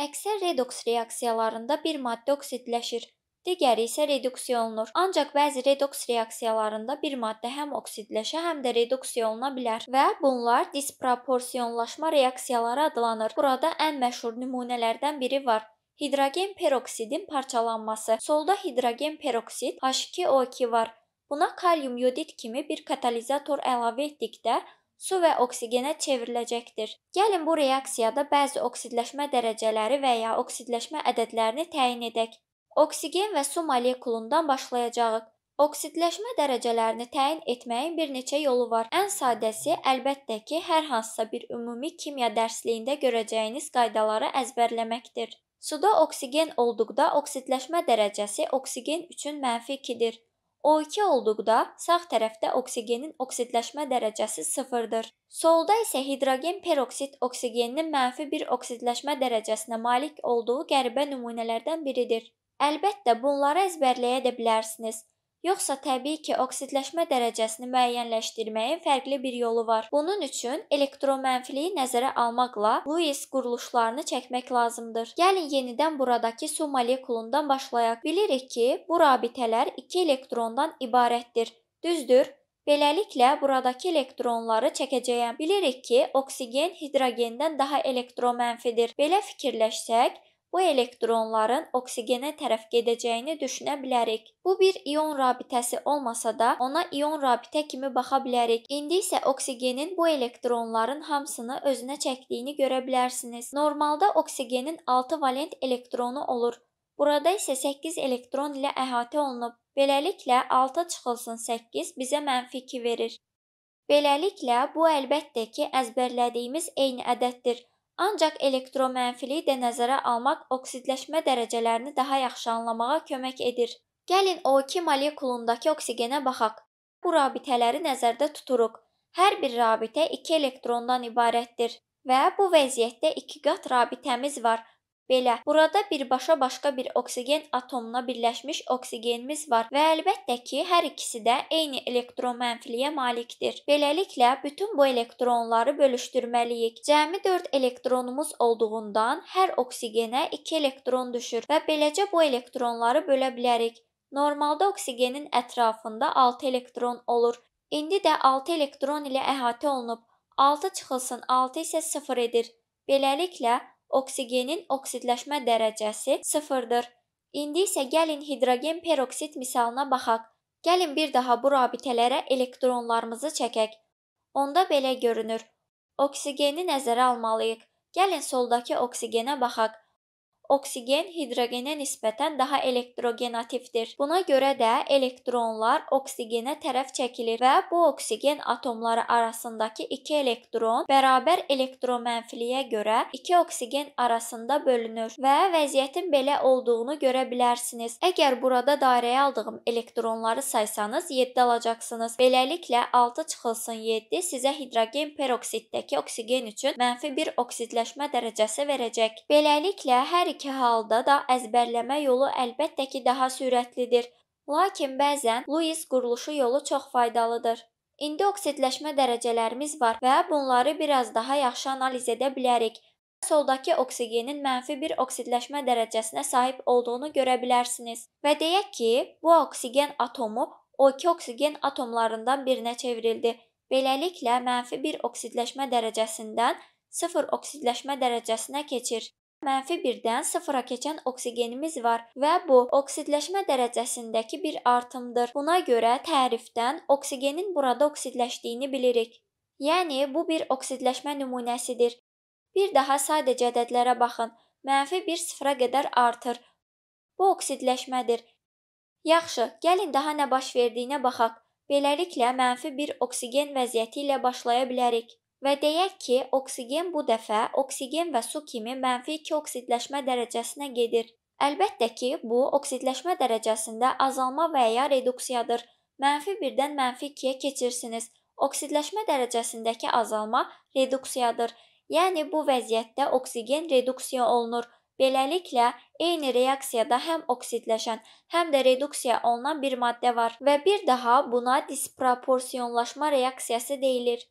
Əksər redoks reaksiyalarında bir maddə oksidləşir, digəri isə reduksiya olunur. Ancaq bəzi redoks reaksiyalarında bir maddə həm oksidləşə, həm də reduksiya oluna bilər və bunlar disproporsionlaşma reaksiyaları adlanır. Burada ən məşhur nümunələrdən biri var. Hidrogen peroksidin parçalanması. Solda hidrogen peroksid H2O2 var. Buna kalium yodid kimi bir katalizator əlavə etdikdə su və oksigenə çevriləcəkdir. Gəlin bu reaksiyada bəzi oksidləşmə dərəcələri və ya oksidləşmə ədədlərini təyin edək. Oksigen və su molekulundan başlayacağıq. Oksidləşmə dərəcələrini təyin etməyin bir neçə yolu var. Ən sadəsi əlbəttə ki, hər hansısa bir ümumi kimya dərsliyində görəcəyiniz qaydaları əzbərləməkdir. Suda oksigen olduqda oksidləşmə dərəcəsi oksigen üçün mənfi 2-dir. O2 olduqda sağ tərəfdə oksigenin oksidləşmə dərəcəsi 0-dır. Solda isə hidrogen peroksid oksigenin mənfi bir oksidləşmə dərəcəsinə malik olduğu qəribə nümunələrdən biridir. Əlbəttə, bunları əzbərləyə də bilərsiniz. Yoxsa təbii ki, oksidləşmə dərəcəsini müəyyənləşdirməyin fərqli bir yolu var. Bunun üçün elektromənfiliyi nəzərə almaqla Lewis quruluşlarını çəkmək lazımdır. Gəlin yenidən buradakı su molekulundan başlayaq. Bilirik ki, bu rabitələr iki elektrondan ibarətdir. Düzdür? Beləliklə, buradakı elektronları çəkəcəyəm. Bilirik ki, oksigen hidrogendən daha elektromənfidir. Belə fikirləşsək, bu elektronların oksigenə tərəf gedəcəyini düşünə bilərik. Bu bir ion rabitəsi olmasa da ona ion rabitə kimi baxa bilərik. İndi isə oksigenin bu elektronların hamısını özünə çəkdiyini görə bilərsiniz. Normalda oksigenin 6 valent elektronu olur. Burada isə 8 elektron ilə əhatə olunub. Beləliklə 6 çıxılsın 8 bizə mənfi 2 verir. Beləliklə bu əlbəttə ki, əzbərlədiyimiz eyni ədəddir. Ancaq elektromənfiliyi də nəzərə almaq oksidləşmə dərəcələrini daha yaxşı anlamağa kömək edir. Gəlin O2 molekulundakı oksigenə baxaq. Bu rabitələri nəzərdə tuturuq. Hər bir rabitə 2 elektrondan ibarətdir və bu vəziyyətdə 2 qat rabitəmiz var Belə, burada birbaşa başqa bir oksigen atomuna birləşmiş oksigenimiz var və əlbəttə ki, hər ikisi də eyni elektromənfiliyə malikdir. Beləliklə, bütün bu elektronları bölüşdürməliyik. Cəmi 4 elektronumuz olduğundan hər oksigenə 2 elektron düşür və beləcə bu elektronları bölə bilərik. Normalda oksigenin ətrafında 6 elektron olur. İndi də 6 elektron ilə əhatə olunub. 6 çıxılsın, 6 isə 0 edir. Beləliklə, oksigenin oksidləşmə dərəcəsi sıfırdır. İndi isə gəlin hidrogen peroksid misalına baxaq. Gəlin bir daha bu rabitələrə elektronlarımızı çəkək. Onda belə görünür. Oksigeni nəzərə almalıyıq. Gəlin soldakı oksigenə baxaq. Oksigen hidrogenə nisbətən daha elektrogenativdir. Buna görə də elektronlar oksigenə tərəf çəkilir və bu oksigen atomları arasındakı 2 elektron bərabər elektromənfiliyə görə 2 oksigen arasında bölünür və vəziyyətin belə olduğunu görə bilərsiniz. Əgər burada dairəyə aldığım elektronları saysanız 7 alacaqsınız. Beləliklə 6 çıxılsın 7 sizə hidrogen peroksiddəki oksigen üçün -1 oksidləşmə dərəcəsi verəcək. Beləliklə hər iki ki halda da əzbərləmə yolu əlbəttə ki daha sürətlidir. Lakin bəzən Lewis quruluşu yolu çox faydalıdır. İndi oksidləşmə dərəcələrimiz var və bunları biraz daha yaxşı analiz edə bilərik. Soldakı oksigenin mənfi bir oksidləşmə dərəcəsinə sahib olduğunu görə bilərsiniz. Və deyək ki, bu oksigen atomu O2 oksigen atomlarından birinə çevrildi. Beləliklə, mənfi bir oksidləşmə dərəcəsindən sıfır oksidləşmə dərəcəsinə keçir mənfi 1-dən 0-a keçən oksigenimiz var və bu oksidləşmə dərəcəsindəki bir artımdır. Buna görə tərifdən oksigenin burada oksidləşdiyini bilirik. Yəni bu bir oksidləşmə nümunəsidir. Bir daha sadəcə ədədlərə baxın. Mənfi 1 sıfıra qədər artır. Bu oksidləşmədir. Yaxşı, gəlin daha nə baş verdiyinə baxaq. Beləliklə, mənfi 1 oksigen vəziyyəti ilə başlaya bilərik. Və deyək ki, oksigen bu dəfə oksigen və su kimi mənfi 2 oksidləşmə dərəcəsinə gedir. Əlbəttə ki, bu oksidləşmə dərəcəsində azalma və ya reduksiyadır. Mənfi 1-dən mənfi 2-yə keçirsiniz. Oksidləşmə dərəcəsindəki azalma reduksiyadır. Yəni bu vəziyyətdə oksigen reduksiya olunur. Beləliklə, eyni reaksiyada həm oksidləşən, həm də reduksiya olunan bir maddə var və bir daha buna disproporsionlaşma reaksiyası deyilir.